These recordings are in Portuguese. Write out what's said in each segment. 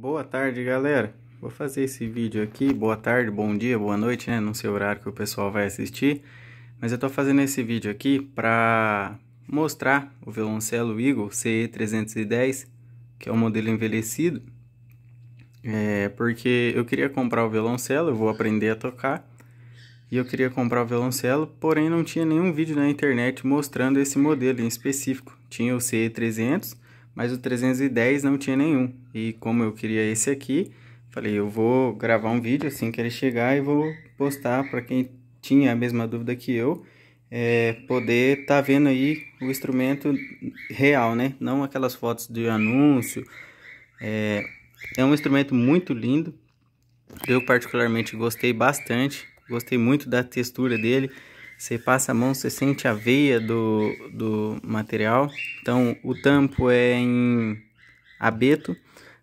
Boa tarde, galera. Vou fazer esse vídeo aqui. Boa tarde, bom dia, boa noite, né? Não sei o horário que o pessoal vai assistir. Mas eu tô fazendo esse vídeo aqui para mostrar o violoncelo Eagle CE310, que é um modelo envelhecido. É, porque eu queria comprar o violoncelo, eu vou aprender a tocar. E eu queria comprar o violoncelo, porém não tinha nenhum vídeo na internet mostrando esse modelo em específico. Tinha o CE300 mas o 310 não tinha nenhum. E como eu queria esse aqui, falei, eu vou gravar um vídeo assim que ele chegar e vou postar para quem tinha a mesma dúvida que eu, é, poder estar tá vendo aí o instrumento real, né? Não aquelas fotos de anúncio. É, é um instrumento muito lindo. Eu particularmente gostei bastante, gostei muito da textura dele. Você passa a mão, você sente a veia do, do material. Então, o tampo é em abeto.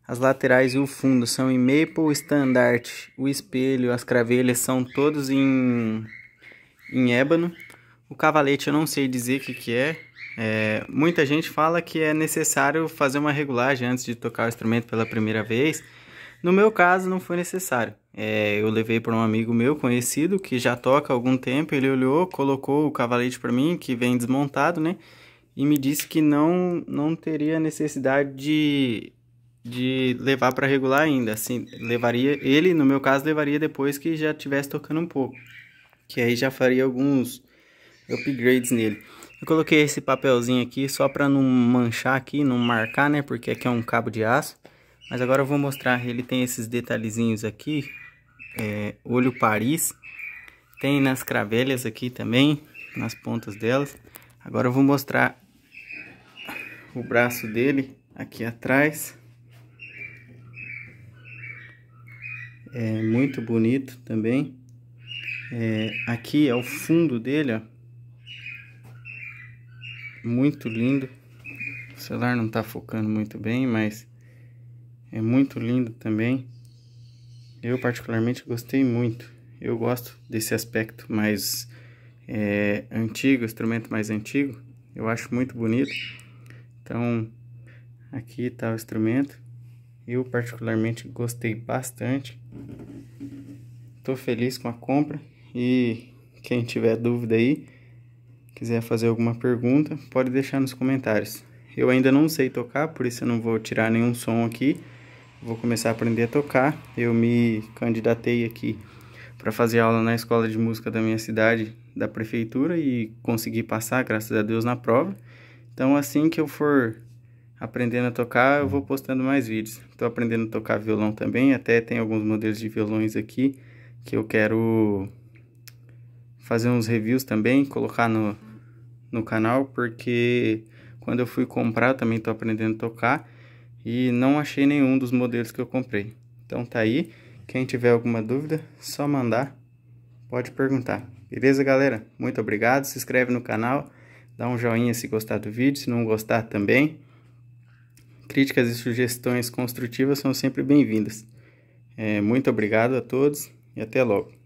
As laterais e o fundo são em maple standard. O espelho, as cravelhas são todos em, em ébano. O cavalete eu não sei dizer o que, que é. é. Muita gente fala que é necessário fazer uma regulagem antes de tocar o instrumento pela primeira vez. No meu caso, não foi necessário. É, eu levei para um amigo meu conhecido que já toca há algum tempo. Ele olhou, colocou o cavalete para mim, que vem desmontado, né? E me disse que não, não teria necessidade de, de levar para regular ainda. Assim, levaria ele, no meu caso, levaria depois que já tivesse tocando um pouco, que aí já faria alguns upgrades nele. Eu coloquei esse papelzinho aqui só para não manchar aqui, não marcar, né? Porque aqui é um cabo de aço. Mas agora eu vou mostrar, ele tem esses detalhezinhos aqui, é, olho Paris. Tem nas cravelhas aqui também, nas pontas delas. Agora eu vou mostrar o braço dele aqui atrás. É muito bonito também. É, aqui é o fundo dele, ó. Muito lindo. O celular não tá focando muito bem, mas... É muito lindo também. Eu particularmente gostei muito. Eu gosto desse aspecto mais é, antigo, instrumento mais antigo. Eu acho muito bonito. Então, aqui está o instrumento. Eu particularmente gostei bastante. Estou feliz com a compra e quem tiver dúvida aí, quiser fazer alguma pergunta, pode deixar nos comentários. Eu ainda não sei tocar, por isso eu não vou tirar nenhum som aqui vou começar a aprender a tocar. Eu me candidatei aqui para fazer aula na escola de música da minha cidade, da prefeitura, e consegui passar, graças a Deus, na prova. Então, assim que eu for aprendendo a tocar, eu vou postando mais vídeos. Estou aprendendo a tocar violão também, até tem alguns modelos de violões aqui que eu quero fazer uns reviews também, colocar no, no canal, porque quando eu fui comprar, também estou aprendendo a tocar e não achei nenhum dos modelos que eu comprei. Então tá aí, quem tiver alguma dúvida, só mandar, pode perguntar. Beleza, galera? Muito obrigado, se inscreve no canal, dá um joinha se gostar do vídeo, se não gostar também. Críticas e sugestões construtivas são sempre bem-vindas. É, muito obrigado a todos e até logo.